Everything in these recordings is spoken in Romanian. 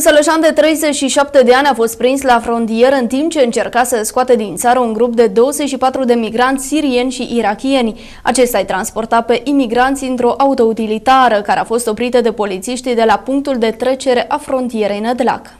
Un sălășan de 37 de ani a fost prins la frontieră în timp ce încerca să scoate din țară un grup de 24 de migranți sirieni și irachieni. Acesta i transporta pe imigranți într-o autoutilitară care a fost oprită de polițiștii de la punctul de trecere a frontierei Nădlac.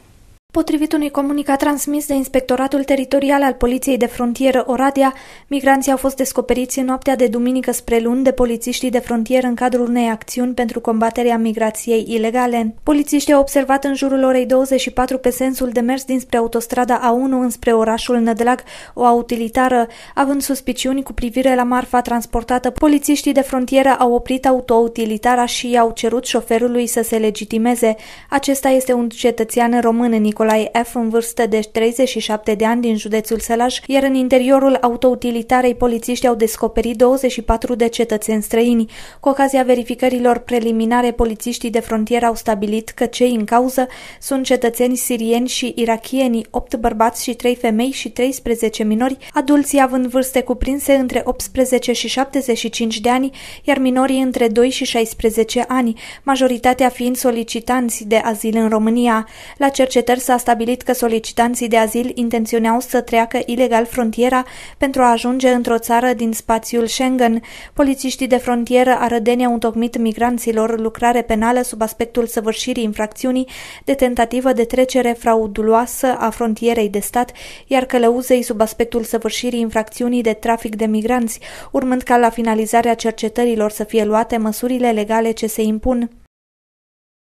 Potrivit unui comunicat transmis de Inspectoratul Teritorial al Poliției de Frontieră Oradea, migranții au fost descoperiți în noaptea de duminică spre luni de polițiștii de frontieră în cadrul unei acțiuni pentru combaterea migrației ilegale. Polițiștii au observat în jurul orei 24 pe sensul de mers dinspre autostrada A1 înspre orașul Nădlag o autilitară. Având suspiciuni cu privire la marfa transportată, polițiștii de frontieră au oprit autoutilitara și i-au cerut șoferului să se legitimeze. Acesta este un cetățean român, Nicu Nicolae F. în vârstă de 37 de ani din județul Sălaș, iar în interiorul autoutilitarei polițiștii au descoperit 24 de cetățeni străini. Cu ocazia verificărilor preliminare, polițiștii de frontieră au stabilit că cei în cauză sunt cetățeni sirieni și irachieni, 8 bărbați și 3 femei și 13 minori, adulții având vârste cuprinse între 18 și 75 de ani, iar minorii între 2 și 16 ani, majoritatea fiind solicitanți de azil în România. La cercetări s-a stabilit că solicitanții de azil intenționau să treacă ilegal frontiera pentru a ajunge într-o țară din spațiul Schengen. Polițiștii de frontieră arădeni au întocmit migranților lucrare penală sub aspectul săvârșirii infracțiunii de tentativă de trecere frauduloasă a frontierei de stat, iar călăuzei sub aspectul săvârșirii infracțiunii de trafic de migranți, urmând ca la finalizarea cercetărilor să fie luate măsurile legale ce se impun.